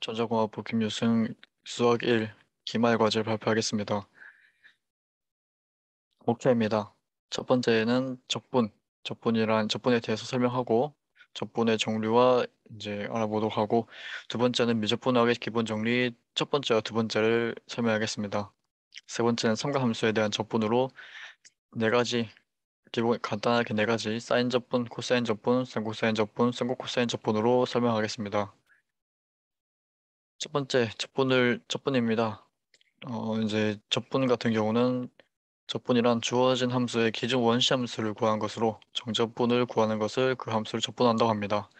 전자공학부 김유승 수학 1 기말 과제 발표하겠습니다. 목표입니다. 첫 번째는 적분, 적분이란 적분에 대해서 설명하고 적분의 종류와 이제 알아보도록 하고 두 번째는 미적분학의 기본 정리 첫 번째와 두 번째를 설명하겠습니다. 세 번째는 삼각함수에 대한 적분으로 네 가지 기본 간단하게 네 가지 사인 적분, 코사인 적분, 쌍코사인 적분, 쌍코코사인 적분으로 설명하겠습니다. 첫 번째 적분을 적분입니다. 어, 이제 적분 같은 경우는 적분이란 주어진 함수의 기준 원시 함수를 구한 것으로 정적분을 구하는 것을 그 함수를 적분한다고 합니다.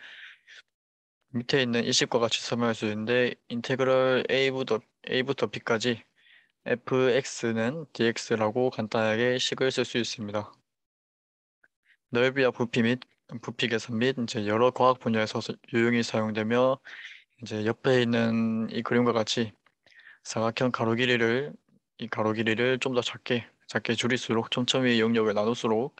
밑에 있는 이식과 같이 설명할 수 있는데 인테그럴 a부터, a부터 b까지 fx는 dx라고 간단하게 식을 쓸 수 있습니다. 넓이와 부피 및 부피 계산 및 이제 여러 과학 분야에서 유용히 사용되며 이제 옆에 있는 이 그림과 같이 사각형 가로 길이를 이 가로 길이를 좀 더 작게 작게 줄일수록 점점 히 영역을 나눌수록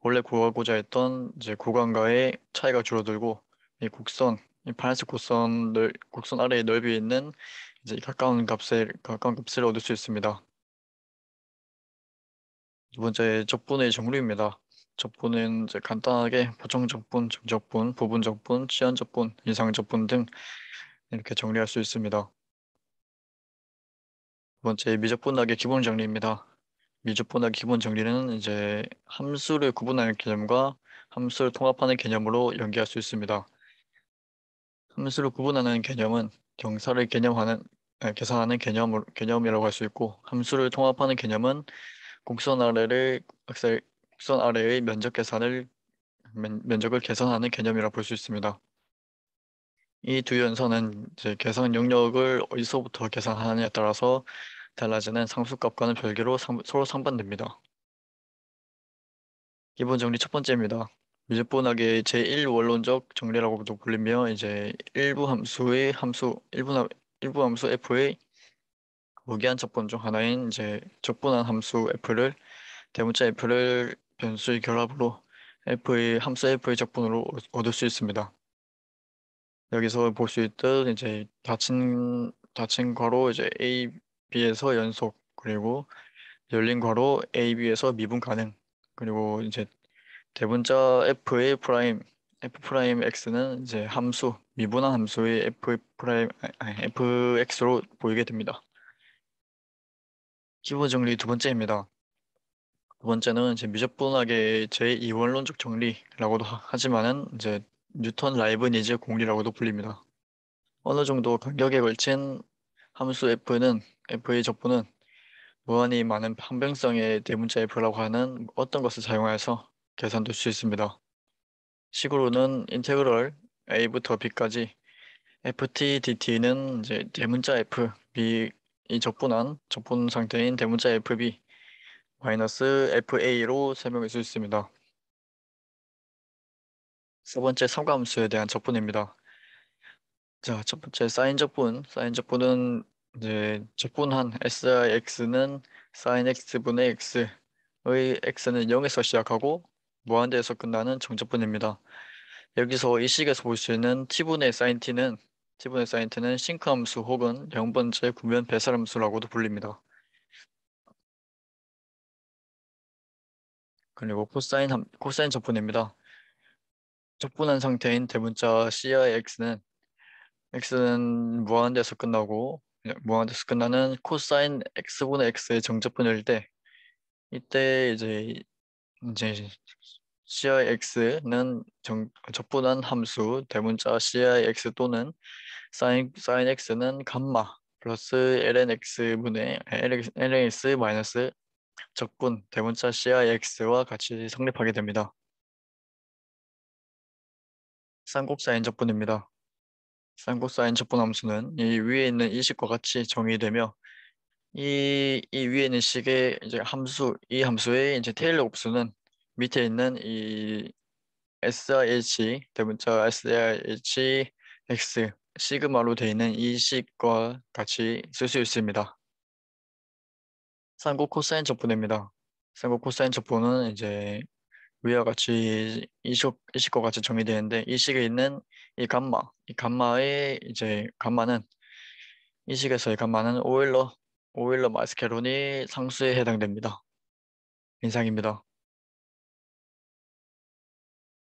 원래 구하고자 했던 이제 구간과의 차이가 줄어들고 이 곡선 이 파란색 곡선 넓, 곡선 아래의 넓이에 있는 이제 가까운 값에 가까운 값을 얻을 수 있습니다. 두 번째 적분의 정류입니다. 적분은 이제 간단하게 보정 적분, 정적분, 부분 적분, 치한 적분, 이상 적분 등 이렇게 정리할 수 있습니다. 두 번째 미적분학의 기본 정리입니다. 미적분학 의 기본 정리는 이제 함수를 구분하는 개념과 함수를 통합하는 개념으로 연계할 수 있습니다. 함수를 구분하는 개념은 경사를 개념하는 아, 계산하는 개념 개념이라고 할 수 있고 함수를 통합하는 개념은 곡선 아래를 곡선 아래의 면적 계산을 면, 적을 계산하는 개념이라 볼 수 있습니다. 이 두 연산은 계산 영역을 어디서부터 계산하느냐에 따라서 달라지는 상수값과는 별개로 상, 서로 상반됩니다. 기본 정리 첫 번째입니다. 미제분학의 제1원론적 정리라고도 불리며 이제 일부 함수의 함수 일부, 일부 함수 f의 무기한 접근 중 하나인 이제 적분한 함수 f를 대문자 f를 변수의 결합으로 f의 함수 f의 적분으로 얻을 수 있습니다. 여기서 볼 수 있듯 이제 닫힌 닫힌 괄호 이제 a b에서 연속 그리고 열린 괄호 a b에서 미분 가능 그리고 이제 대분자 f의 프라임 f 프라임 x는 이제 함수 미분한 함수의 f 프라임 fx로 보이게 됩니다. 기본 정리 두 번째입니다. 두 번째는 이제 미적분학의 제2원론적 정리라고도 하지만은 이제 뉴턴 라이브 니즈 공리라고도 불립니다. 어느 정도 간격에 걸친 함수 f는 f의 적분은 무한히 많은 항변성의 대문자 f라고 하는 어떤 것을 사용하여서 계산될 수 있습니다. 식으로는 인테그럴 a부터 b까지 ft dt는 이제 대문자 f b 이 적분한 적분 상태인 대문자 fb 마이너스 FA로 설명할 수 있습니다. 세 번째 삼가함수에 대한 적분입니다. 자, 첫 번째 사인 적분. 사인 적분은 이제 적분한 SIX는 사인 X분의 X의 X는 0에서 시작하고 무한대에서 끝나는 정적분입니다. 여기서 이 식에서 볼 수 있는 T분의 사인 T는 T분의 사인 T는 싱크함수 혹은 0번째 구면 배설함수라고도 불립니다. 그리고 코사인 함, 코사인 접분입니다. 접분한 상태인 대문자 C의 x는 x는 무한대에서 끝나고 무한대에서 끝나는 코사인 x분의 x의 정접분일 때 이때 이제 이제 C의 x는 정, 접분한 함수 대문자 C의 x 또는 사인 사인 x는 감마 플러스 ln x분의 ln x 마이너스 적분 대문자 C와 X와 같이 성립하게 됩니다. 쌍곡사인 적분입니다. 쌍곡사인 적분 함수는 이 위에 있는 이 식과 같이 정의되며 이, 이 위에 있는 식의 이제 함수 이 함수의 이제 테일러 곱수는 밑에 있는 이 SRH 대문자 SRH X 시그마로 되어 있는 이 식과 같이 쓸 수 있습니다. 쌍고 코사인 적분입니다. 쌍고 코사인 적분은 이제 위와 같이 이식, 이식과 같이 정의되는데 이식에 있는 이 감마, 이 감마의 이제 감마는 이식에서의 감마는 오일러, 오일러 마스케론이 상수에 해당됩니다. 인상입니다.